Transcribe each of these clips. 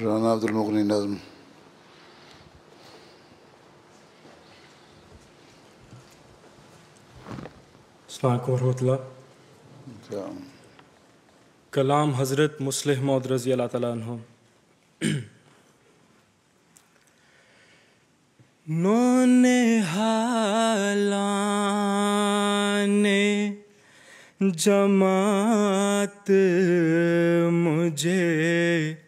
राना अब्दुलमगनी नज़म कलाम हज़रत मुसलह मौद रज़ी अल्लाह तम नोने जमात मुझे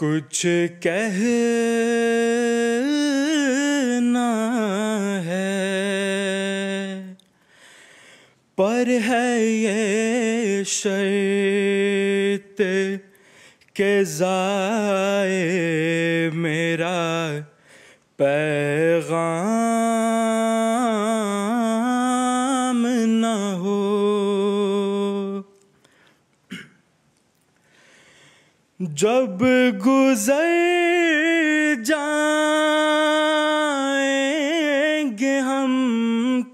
कुछ कहना है पर है ये शर्त के जाए मेरा पैगाम न जब गुजर जाएंगे हम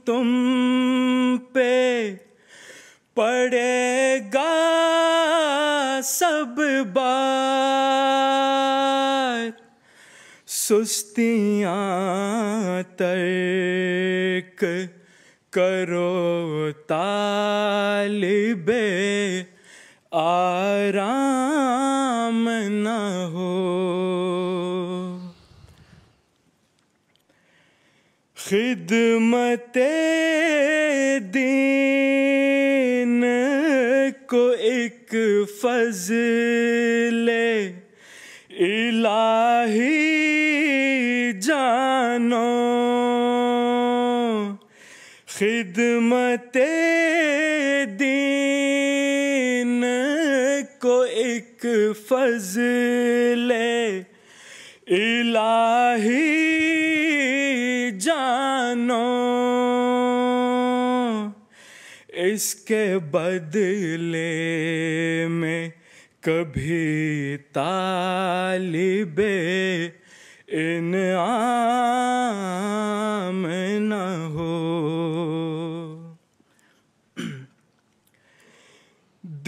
तुम पे पड़ेगा सब बार सुस्तियाँ तर्क करो तालिबे आराम न हो खिदमत दीन को एक फजले इलाही जानो खिदमत दीन एक फजल इलाही जानो इसके बदले में कभी तालिबे इन आम न हो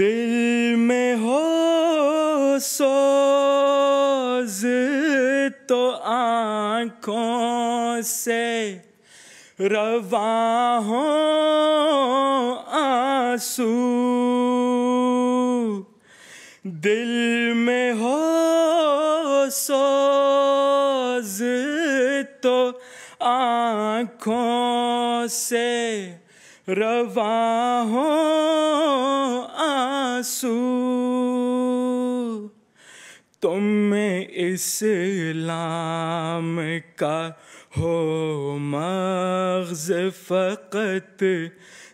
दिल रोज तो आंखों से रवा हो आंसू दिल में हो सोज तो आँखों से रवा हो आंसू तुम लाम का हो मग्ज फकत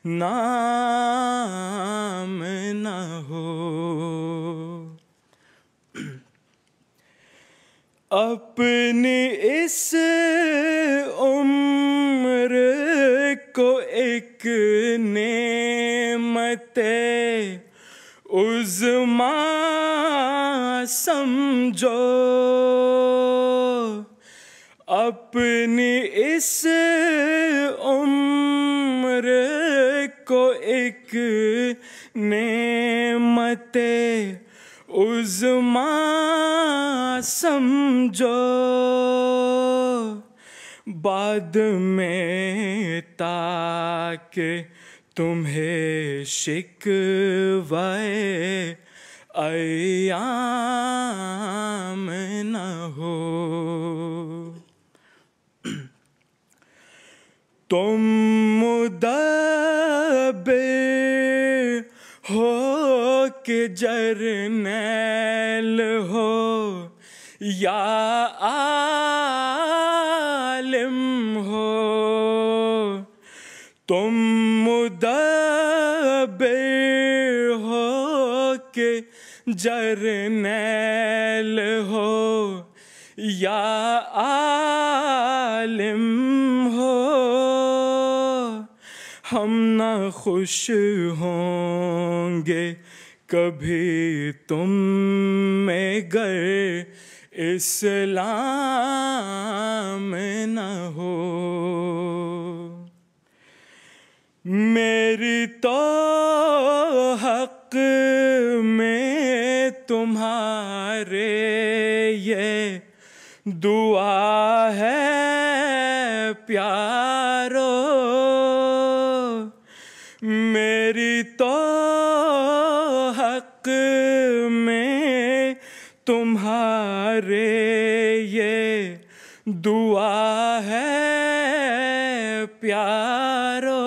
नाम ना हो अपने इस उम्र को एक नेमत उजमा समझो अपनी इस उम्र को एक नेमत उजमा समझो बाद में ताके तुम्हें शिकवाए अयाम न हो तुम मुदबे हो के जरनैल हो या आलिम हो तुम मुदबे हो के जरनेल हो या आलिम हो हम ना खुश होंगे कभी तुम में गर इस्लाम न हो मेरी तो दुआ है प्यारो मेरी तो हक में तुम्हारे ये दुआ है प्यारो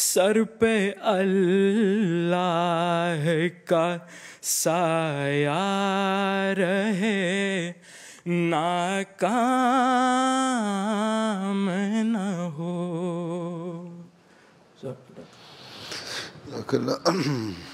सर पे अल्लाह का साया रहे नाकाम न हो